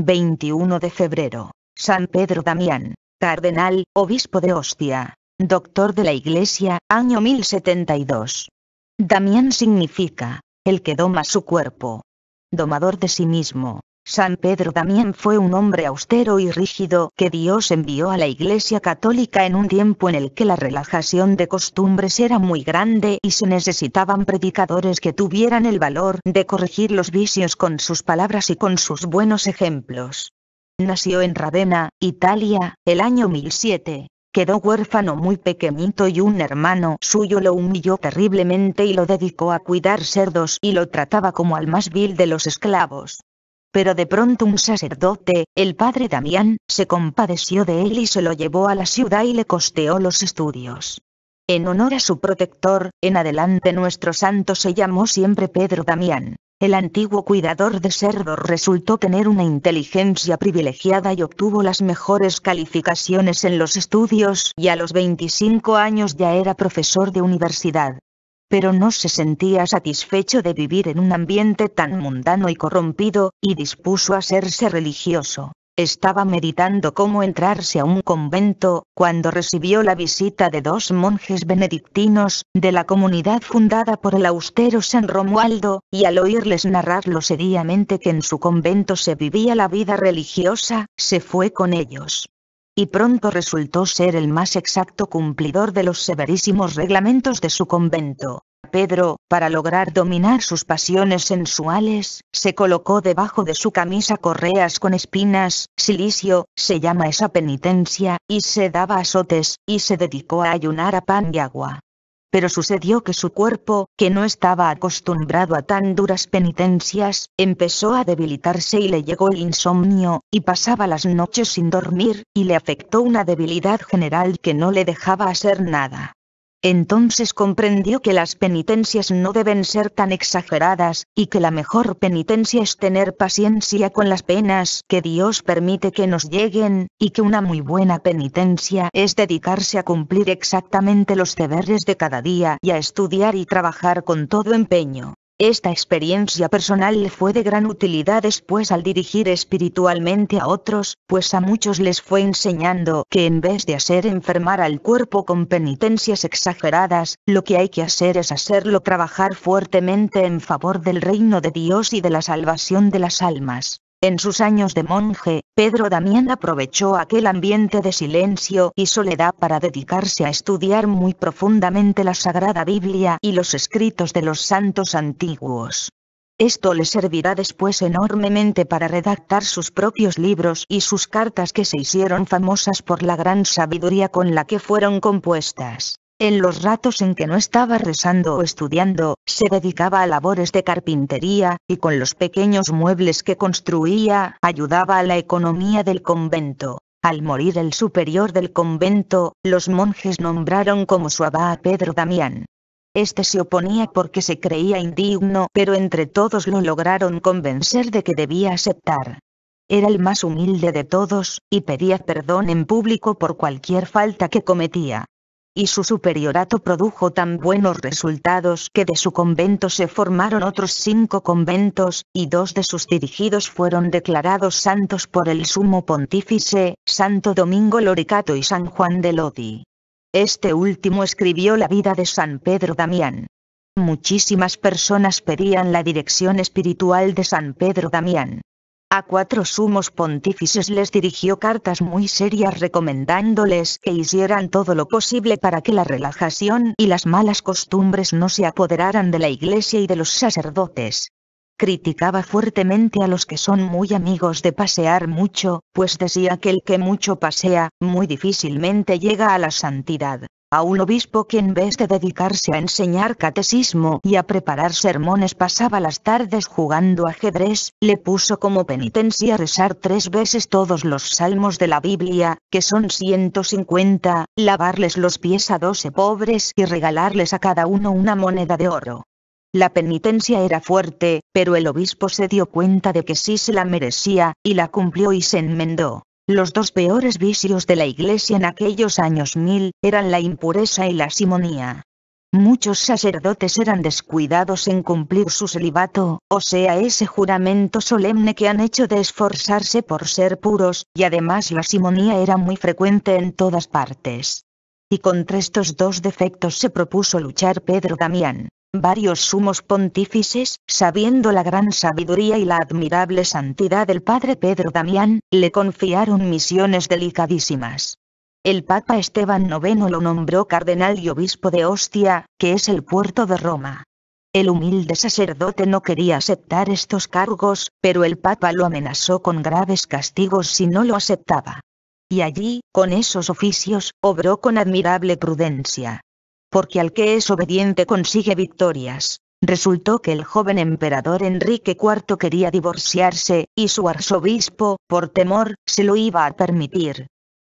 21 de febrero, San Pedro Damián, Cardenal, Obispo de Ostia, Doctor de la Iglesia, año 1072. Damián significa, el que doma su cuerpo. Domador de sí mismo, San Pedro también fue un hombre austero y rígido que Dios envió a la Iglesia Católica en un tiempo en el que la relajación de costumbres era muy grande y se necesitaban predicadores que tuvieran el valor de corregir los vicios con sus palabras y con sus buenos ejemplos. Nació en Ravenna, Italia, el año 1007. Quedó huérfano muy pequeñito y un hermano suyo lo humilló terriblemente y lo dedicó a cuidar cerdos y lo trataba como al más vil de los esclavos. Pero de pronto un sacerdote, el padre Damián, se compadeció de él y se lo llevó a la ciudad y le costeó los estudios. En honor a su protector, en adelante nuestro santo se llamó siempre Pedro Damián. El antiguo cuidador de cerdos resultó tener una inteligencia privilegiada y obtuvo las mejores calificaciones en los estudios y a los 25 años ya era profesor de universidad pero no se sentía satisfecho de vivir en un ambiente tan mundano y corrompido, y dispuso a hacerse religioso. Estaba meditando cómo entrarse a un convento, cuando recibió la visita de dos monjes benedictinos, de la comunidad fundada por el austero San Romualdo, y al oírles narrar lo seriamente que en su convento se vivía la vida religiosa, se fue con ellos y pronto resultó ser el más exacto cumplidor de los severísimos reglamentos de su convento. Pedro, para lograr dominar sus pasiones sensuales, se colocó debajo de su camisa correas con espinas, silicio, se llama esa penitencia, y se daba azotes, y se dedicó a ayunar a pan y agua pero sucedió que su cuerpo, que no estaba acostumbrado a tan duras penitencias, empezó a debilitarse y le llegó el insomnio, y pasaba las noches sin dormir, y le afectó una debilidad general que no le dejaba hacer nada. Entonces comprendió que las penitencias no deben ser tan exageradas, y que la mejor penitencia es tener paciencia con las penas que Dios permite que nos lleguen, y que una muy buena penitencia es dedicarse a cumplir exactamente los deberes de cada día y a estudiar y trabajar con todo empeño. Esta experiencia personal le fue de gran utilidad después al dirigir espiritualmente a otros, pues a muchos les fue enseñando que en vez de hacer enfermar al cuerpo con penitencias exageradas, lo que hay que hacer es hacerlo trabajar fuertemente en favor del reino de Dios y de la salvación de las almas. En sus años de monje, Pedro Damián aprovechó aquel ambiente de silencio y soledad para dedicarse a estudiar muy profundamente la Sagrada Biblia y los escritos de los santos antiguos. Esto le servirá después enormemente para redactar sus propios libros y sus cartas que se hicieron famosas por la gran sabiduría con la que fueron compuestas. En los ratos en que no estaba rezando o estudiando, se dedicaba a labores de carpintería, y con los pequeños muebles que construía, ayudaba a la economía del convento. Al morir el superior del convento, los monjes nombraron como su abad a Pedro Damián. Este se oponía porque se creía indigno, pero entre todos lo lograron convencer de que debía aceptar era el más humilde de todos, y pedía perdón en público por cualquier falta que cometía y su superiorato produjo tan buenos resultados que de su convento se formaron otros cinco conventos, y dos de sus dirigidos fueron declarados santos por el sumo pontífice, Santo Domingo Loricato y San Juan de Lodi. Este último escribió la vida de San Pedro Damián. Muchísimas personas pedían la dirección espiritual de San Pedro Damián. A cuatro sumos pontífices les dirigió cartas muy serias recomendándoles que hicieran todo lo posible para que la relajación y las malas costumbres no se apoderaran de la iglesia y de los sacerdotes. Criticaba fuertemente a los que son muy amigos de pasear mucho, pues decía que el que mucho pasea, muy difícilmente llega a la santidad a un obispo que en vez de dedicarse a enseñar catecismo y a preparar sermones pasaba las tardes jugando ajedrez, le puso como penitencia rezar tres veces todos los salmos de la Biblia, que son 150, lavarles los pies a doce pobres y regalarles a cada uno una moneda de oro. La penitencia era fuerte, pero el obispo se dio cuenta de que sí se la merecía, y la cumplió y se enmendó. Los dos peores vicios de la iglesia en aquellos años mil, eran la impureza y la simonía. Muchos sacerdotes eran descuidados en cumplir su celibato, o sea ese juramento solemne que han hecho de esforzarse por ser puros, y además la simonía era muy frecuente en todas partes. Y contra estos dos defectos se propuso luchar Pedro Damián varios sumos pontífices, sabiendo la gran sabiduría y la admirable santidad del padre Pedro Damián, le confiaron misiones delicadísimas. El Papa Esteban IX lo nombró cardenal y obispo de Ostia, que es el puerto de Roma. El humilde sacerdote no quería aceptar estos cargos, pero el Papa lo amenazó con graves castigos si no lo aceptaba. Y allí, con esos oficios, obró con admirable prudencia porque al que es obediente consigue victorias. Resultó que el joven emperador Enrique IV quería divorciarse, y su arzobispo, por temor, se lo iba a permitir.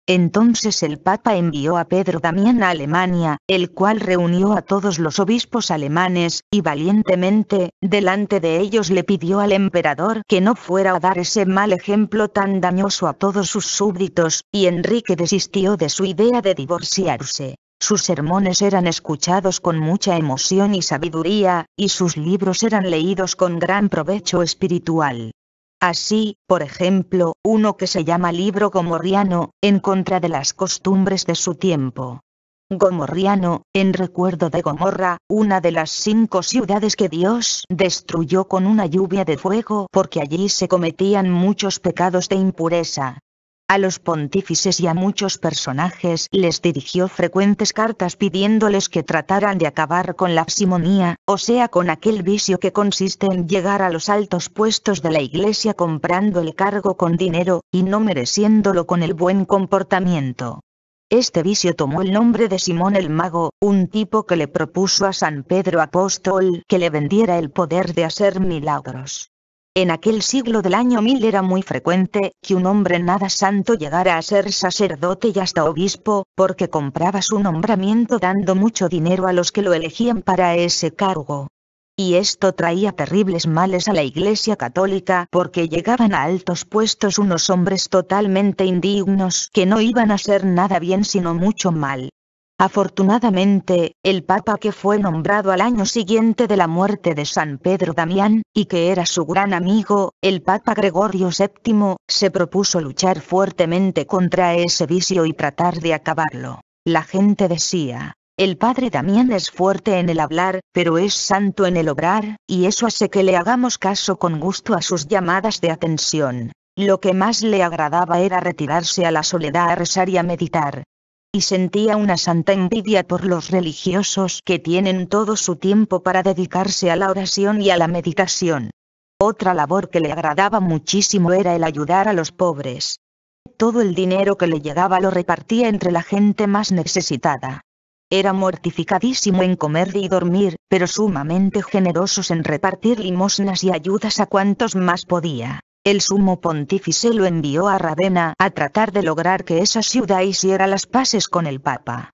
Entonces el Papa envió a Pedro Damián a Alemania, el cual reunió a todos los obispos alemanes, y valientemente, delante de ellos le pidió al emperador que no fuera a dar ese mal ejemplo tan dañoso a todos sus súbditos, y Enrique desistió de su idea de divorciarse. Sus sermones eran escuchados con mucha emoción y sabiduría, y sus libros eran leídos con gran provecho espiritual. Así, por ejemplo, uno que se llama libro gomorriano, en contra de las costumbres de su tiempo. Gomorriano, en recuerdo de Gomorra, una de las cinco ciudades que Dios destruyó con una lluvia de fuego porque allí se cometían muchos pecados de impureza a los pontífices y a muchos personajes les dirigió frecuentes cartas pidiéndoles que trataran de acabar con la simonía, o sea con aquel vicio que consiste en llegar a los altos puestos de la iglesia comprando el cargo con dinero, y no mereciéndolo con el buen comportamiento. Este vicio tomó el nombre de Simón el Mago, un tipo que le propuso a San Pedro Apóstol que le vendiera el poder de hacer milagros. En aquel siglo del año 1000 era muy frecuente que un hombre nada santo llegara a ser sacerdote y hasta obispo, porque compraba su nombramiento dando mucho dinero a los que lo elegían para ese cargo. Y esto traía terribles males a la Iglesia Católica porque llegaban a altos puestos unos hombres totalmente indignos que no iban a ser nada bien sino mucho mal. Afortunadamente, el papa que fue nombrado al año siguiente de la muerte de San Pedro Damián, y que era su gran amigo, el papa Gregorio VII, se propuso luchar fuertemente contra ese vicio y tratar de acabarlo. La gente decía, el padre Damián es fuerte en el hablar, pero es santo en el obrar, y eso hace que le hagamos caso con gusto a sus llamadas de atención. Lo que más le agradaba era retirarse a la soledad a rezar y a meditar, y sentía una santa envidia por los religiosos que tienen todo su tiempo para dedicarse a la oración y a la meditación. Otra labor que le agradaba muchísimo era el ayudar a los pobres. Todo el dinero que le llegaba lo repartía entre la gente más necesitada. Era mortificadísimo en comer y dormir, pero sumamente generosos en repartir limosnas y ayudas a cuantos más podía el sumo pontífice lo envió a Ravenna a tratar de lograr que esa ciudad hiciera las paces con el Papa.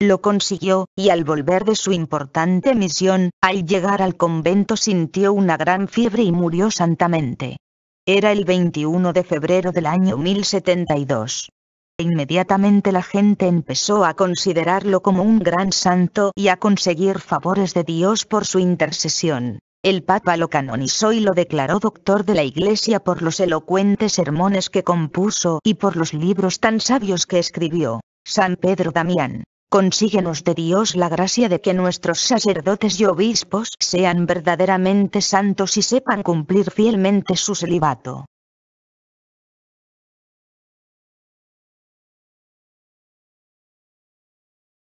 Lo consiguió, y al volver de su importante misión, al llegar al convento sintió una gran fiebre y murió santamente. Era el 21 de febrero del año 1072. Inmediatamente la gente empezó a considerarlo como un gran santo y a conseguir favores de Dios por su intercesión. El Papa lo canonizó y lo declaró doctor de la Iglesia por los elocuentes sermones que compuso y por los libros tan sabios que escribió. San Pedro Damián. Consíguenos de Dios la gracia de que nuestros sacerdotes y obispos sean verdaderamente santos y sepan cumplir fielmente su celibato.